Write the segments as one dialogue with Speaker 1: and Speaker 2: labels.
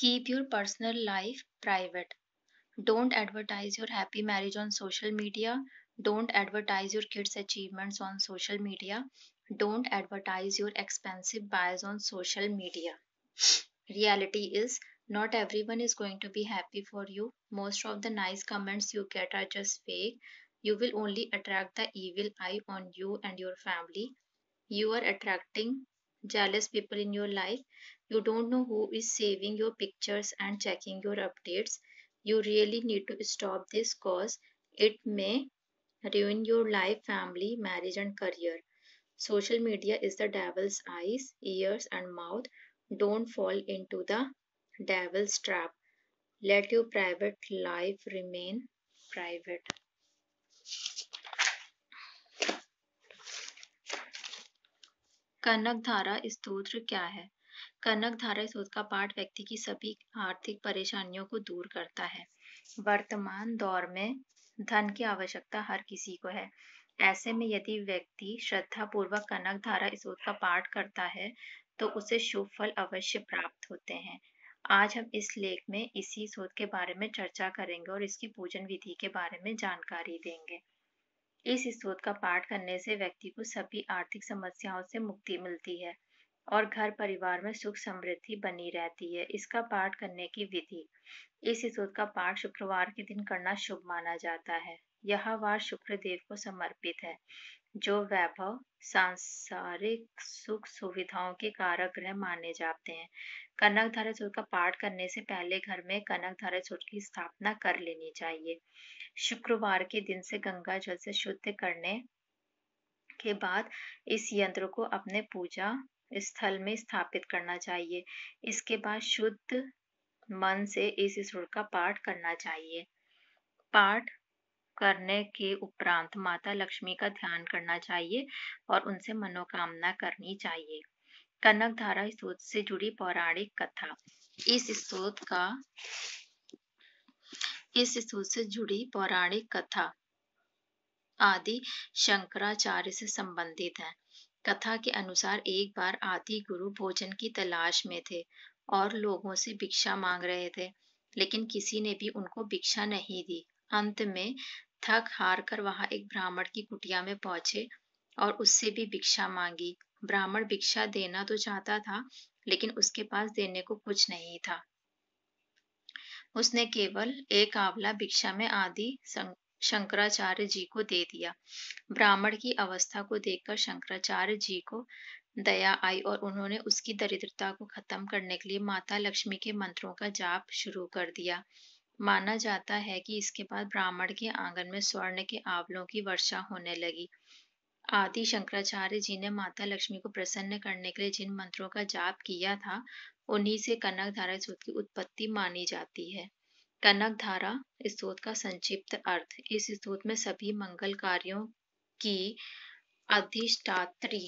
Speaker 1: Keep your personal life private. Don't advertise your happy marriage on social media. Don't advertise your kids' achievements on social media. Don't advertise your expensive buys on social media. Reality is not everyone is going to be happy for you. Most of the nice comments you get are just fake. You will only attract the evil eye on you and your family. You are attracting jealous people in your life you don't know who is saving your pictures and checking your updates you really need to stop this cause it may ruin your life family marriage and career social media is the devil's eyes ears and mouth don't fall into the devil's trap let your private life remain private कनक धारा स्तोत्र क्या है कनक धारा शोध का पाठ व्यक्ति की सभी आर्थिक परेशानियों को दूर करता है वर्तमान दौर में धन की आवश्यकता हर किसी को है ऐसे में यदि व्यक्ति श्रद्धा पूर्वक कनक धारा स्रोत का पाठ करता है तो उसे शुभ फल अवश्य प्राप्त होते हैं आज हम इस लेख में इसी स्रोत के बारे में चर्चा करेंगे और इसकी पूजन विधि के बारे में जानकारी देंगे इस स्रोत का पाठ करने से व्यक्ति को सभी आर्थिक समस्याओं से मुक्ति मिलती है और घर परिवार में सुख समृद्धि बनी रहती है इसका पाठ करने की विधि इस सूत्र का पाठ शुक्रवार के दिन करना शुभ माना जाता है यह वार शुक्र देव को समर्पित है जो वैभव सांसारिक सुख सुविधाओं के कारक ग्रह माने जाते हैं कनक धारा सूत्र का पाठ करने से पहले घर में कनक धारा सूत्र की स्थापना कर लेनी चाहिए शुक्रवार के दिन से गंगा जल से शुद्ध करने के बाद इस यंत्र को अपने पूजा स्थल में स्थापित करना चाहिए इसके बाद शुद्ध मन से इस सुर का पाठ करना चाहिए पाठ करने के उपरांत माता लक्ष्मी का ध्यान करना चाहिए और उनसे मनोकामना करनी चाहिए कनक धारा स्त्रोत से जुड़ी पौराणिक कथा इस स्त्रोत का इस स्त्रोत से जुड़ी पौराणिक कथा आदि शंकराचार्य से संबंधित है कथा के अनुसार एक बार आदि गुरु भोजन की तलाश में थे और लोगों से भिक्षा मांग रहे थे लेकिन किसी ने भी उनको भिक्षा नहीं दी अंत में थक हार कर वहां एक ब्राह्मण की कुटिया में पहुंचे और उससे भी भिक्षा मांगी ब्राह्मण भिक्षा देना तो चाहता था लेकिन उसके पास देने को कुछ नहीं था उसने केवल एक आंवला भिक्षा में आदि शंकराचार्य जी को दे दिया ब्राह्मण की अवस्था को देखकर शंकराचार्य जी को दया आई और उन्होंने उसकी दरिद्रता को खत्म करने के लिए माता लक्ष्मी के मंत्रों का जाप शुरू कर दिया माना जाता है कि इसके बाद ब्राह्मण के आंगन में स्वर्ण के आवलों की वर्षा होने लगी आदि शंकराचार्य जी ने माता लक्ष्मी को प्रसन्न करने के लिए जिन मंत्रों का जाप किया था उन्हीं से कनक धारा सूत की उत्पत्ति मानी जाती है कनक धारा स्तोत का संक्षिप्त अर्थ इस स्तोत में सभी मंगल कार्यों की अधिष्ठात्री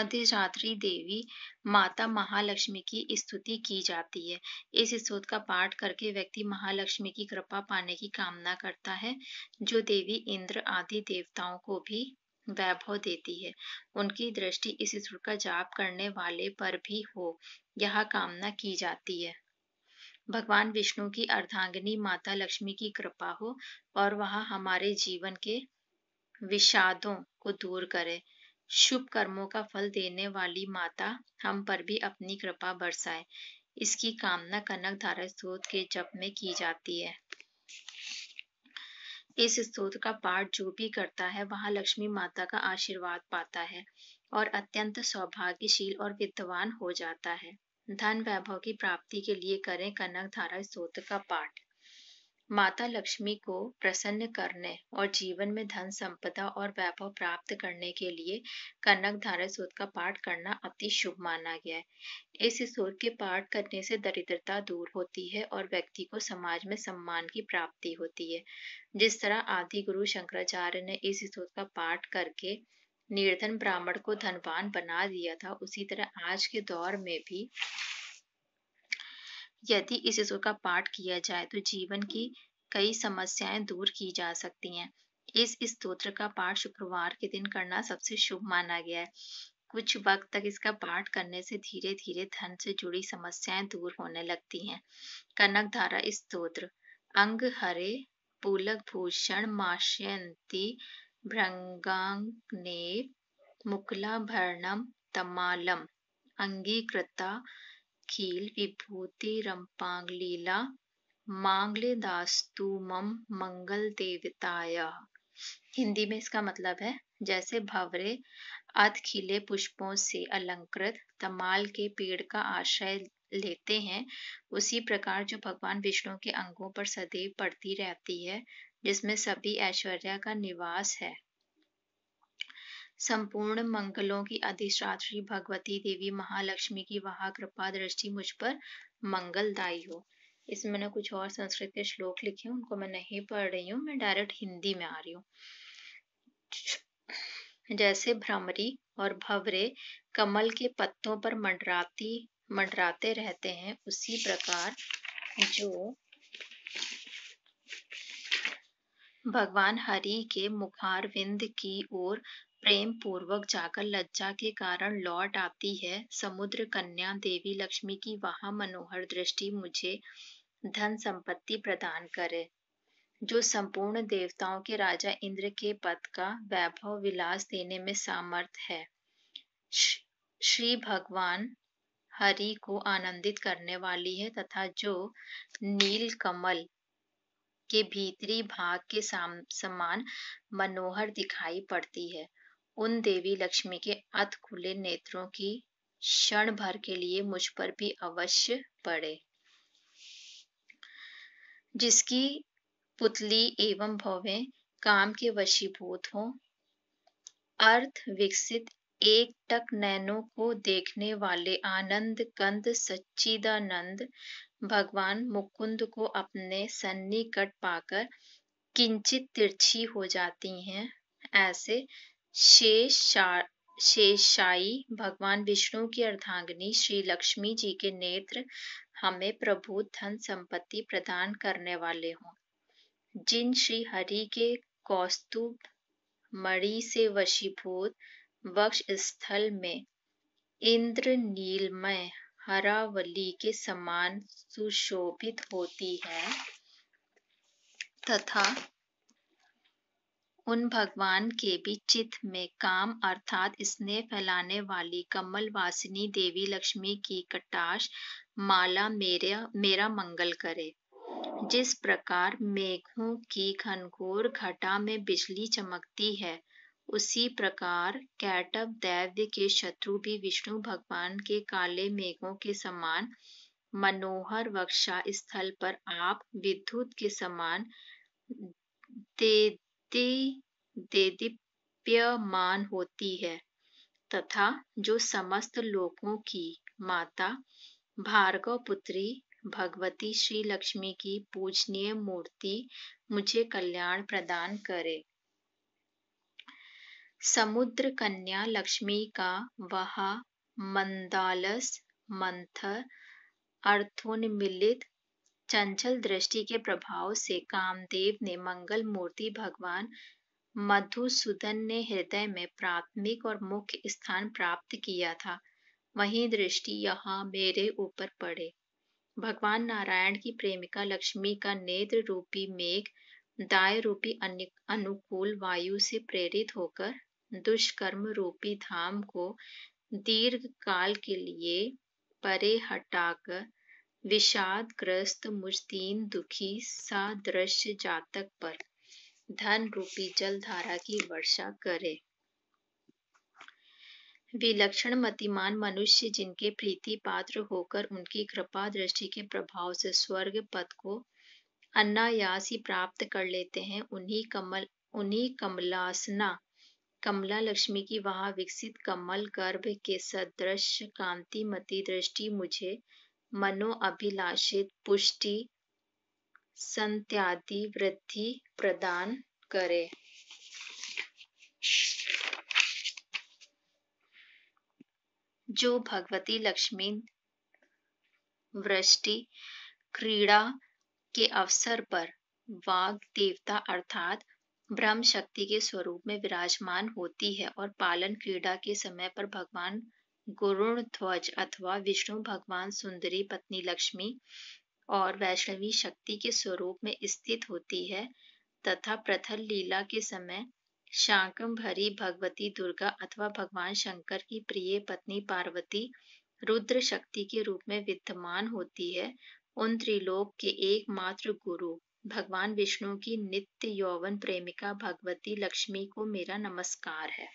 Speaker 1: अधिष्ठात्री देवी माता महालक्ष्मी की स्तुति की जाती है इस स्त्रोत का पाठ करके व्यक्ति महालक्ष्मी की कृपा पाने की कामना करता है जो देवी इंद्र आदि देवताओं को भी वैभव देती है उनकी दृष्टि इस सुर का जाप करने वाले पर भी हो यह कामना की जाती है भगवान विष्णु की अर्धांगनी माता लक्ष्मी की कृपा हो और वह हमारे जीवन के विषादों को दूर करे शुभ कर्मों का फल देने वाली माता हम पर भी अपनी कृपा बरसाए इसकी कामना कनक धारा स्रोत के जप में की जाती है इस स्तोत्र का पाठ जो भी करता है वहां लक्ष्मी माता का आशीर्वाद पाता है और अत्यंत सौभाग्यशील और विद्वान हो जाता है धन वैभव की प्राप्ति के लिए करें कनक धारा स्तोत्र का पाठ माता लक्ष्मी को प्रसन्न करने और जीवन में धन संपदा और वैभव प्राप्त करने के लिए कनक धारा सूत्र का पाठ करना अति शुभ माना गया है इस सूत्र के पाठ करने से दरिद्रता दूर होती है और व्यक्ति को समाज में सम्मान की प्राप्ति होती है जिस तरह आदि गुरु शंकराचार्य ने इस सूत्र का पाठ करके निर्धन ब्राह्मण को धनवान बना दिया था उसी तरह आज के दौर में भी यदि इस सूत्र का पाठ किया जाए तो जीवन की कई समस्याएं दूर की जा सकती हैं इस स्त्रोत्र का पाठ शुक्रवार के दिन करना सबसे शुभ माना गया है कुछ वक्त तक इसका पाठ करने से धीरे धीरे धन से जुड़ी समस्याएं दूर होने लगती हैं कनक धारा स्त्रोत्र अंग हरे पुलक भूषण माशयंती ने मुकला भरणम तमालम अंगीकृता अखिल रंपांग लीला मांगले दास तू मम मंगल देवताया हिंदी में इसका मतलब है जैसे भवरे अध खिले पुष्पों से अलंकृत तमाल के पेड़ का आश्रय लेते हैं उसी प्रकार जो भगवान विष्णु के अंगों पर सदैव पड़ती रहती है जिसमें सभी ऐश्वर्या का निवास है संपूर्ण मंगलों की अधिष्ठात्री भगवती देवी महालक्ष्मी की वहा कृपा दृष्टि मुझ पर मंगलदायी हो इसमें मैंने कुछ और संस्कृत के श्लोक लिखे हैं उनको मैं नहीं पढ़ रही हूँ मैं डायरेक्ट हिंदी में आ रही हूँ जैसे भ्रमरी और भवरे कमल के पत्तों पर मंडराती मंडराते रहते हैं उसी प्रकार जो भगवान हरि के मुखार विंद की ओर प्रेम पूर्वक जाकर लज्जा के कारण लौट आती है समुद्र कन्या देवी लक्ष्मी की वहां मनोहर दृष्टि मुझे धन संपत्ति प्रदान करे जो संपूर्ण देवताओं के राजा इंद्र के पद का वैभव विलास देने में सामर्थ है श्री भगवान हरि को आनंदित करने वाली है तथा जो नील कमल के भीतरी भाग के समान मनोहर दिखाई पड़ती है उन देवी लक्ष्मी के अत खुले नेत्रों की क्षण भर के लिए मुझ पर भी अवश्य पड़े जिसकी पुतली एवं भवे काम के वशीभूत हो अर्थ विकसित एक टक नैनो को देखने वाले आनंद कंद सच्चिदानंद भगवान मुकुंद को अपने सन्निकट पाकर किंचित तिरछी हो जाती हैं ऐसे शेषा शेषाई भगवान विष्णु की अर्धांगिनी श्री लक्ष्मी जी के नेत्र हमें प्रभु धन संपत्ति प्रदान करने वाले हों जिन श्री हरि के कौस्तुभ मणि से वशीभूत वक्ष स्थल में इंद्र नीलमय हरावली के समान सुशोभित होती है तथा उन भगवान के भी चित्त में काम अर्थात स्नेह फैलाने वाली कमल वासिनी देवी लक्ष्मी की कटाश माला मेरे मेरा मंगल करे जिस प्रकार मेघों की घनघोर घटा में बिजली चमकती है उसी प्रकार कैटव दैव्य के शत्रु भी विष्णु भगवान के काले मेघों के समान मनोहर वक्षा स्थल पर आप विद्युत के समान दे अति देदीप्यमान होती है तथा जो समस्त लोगों की माता भार्गव पुत्री भगवती श्री लक्ष्मी की पूजनीय मूर्ति मुझे कल्याण प्रदान करे समुद्र कन्या लक्ष्मी का वह मंदालस मंथर अर्थोन्मिलित चंचल दृष्टि के प्रभाव से कामदेव ने मंगल मूर्ति भगवान मधुसूदन ने हृदय में प्राथमिक और मुख्य स्थान प्राप्त किया था वही दृष्टि यहाँ मेरे ऊपर पड़े भगवान नारायण की प्रेमिका लक्ष्मी का नेत्र रूपी मेघ दाय रूपी अनुकूल वायु से प्रेरित होकर दुष्कर्म रूपी धाम को दीर्घ काल के लिए परे हटाकर विषाद विषादग्रस्त मुस्तीन दुखी सादृश्य जातक पर धन रूपी जलधारा की वर्षा करे विलक्षण मतिमान मनुष्य जिनके प्रीति पात्र होकर उनकी कृपा दृष्टि के प्रभाव से स्वर्ग पद को अन्नायास ही प्राप्त कर लेते हैं उन्हीं कमल उन्हीं कमलासना कमला लक्ष्मी की वहां विकसित कमल गर्भ के सदृश कांति मति दृष्टि मुझे मनोअभिलाषित पुष्टि संत्यादि वृद्धि प्रदान करे जो भगवती लक्ष्मी वृष्टि क्रीड़ा के अवसर पर वाग देवता अर्थात ब्रह्म शक्ति के स्वरूप में विराजमान होती है और पालन क्रीड़ा के समय पर भगवान गुरुण ध्वज अथवा विष्णु भगवान सुंदरी पत्नी लक्ष्मी और वैष्णवी शक्ति के स्वरूप में स्थित होती है तथा प्रथल लीला के समय भरी भगवती दुर्गा अथवा भगवान शंकर की प्रिय पत्नी पार्वती रुद्र शक्ति के रूप में विद्यमान होती है उन त्रिलोक के एकमात्र गुरु भगवान विष्णु की नित्य यौवन प्रेमिका भगवती लक्ष्मी को मेरा नमस्कार है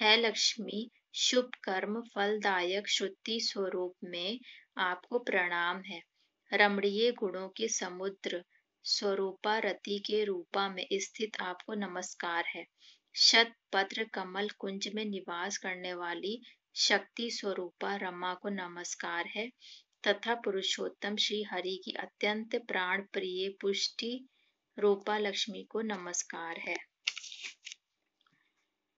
Speaker 1: है लक्ष्मी शुभ कर्म फलदायक श्रुति स्वरूप में आपको प्रणाम है रमणीय गुणों के समुद्र स्वरूपा रति के रूपा में स्थित आपको नमस्कार है शत पत्र कमल कुंज में निवास करने वाली शक्ति स्वरूपा रमा को नमस्कार है तथा पुरुषोत्तम श्री हरि की अत्यंत प्राण प्रिय पुष्टि रूपा लक्ष्मी को नमस्कार है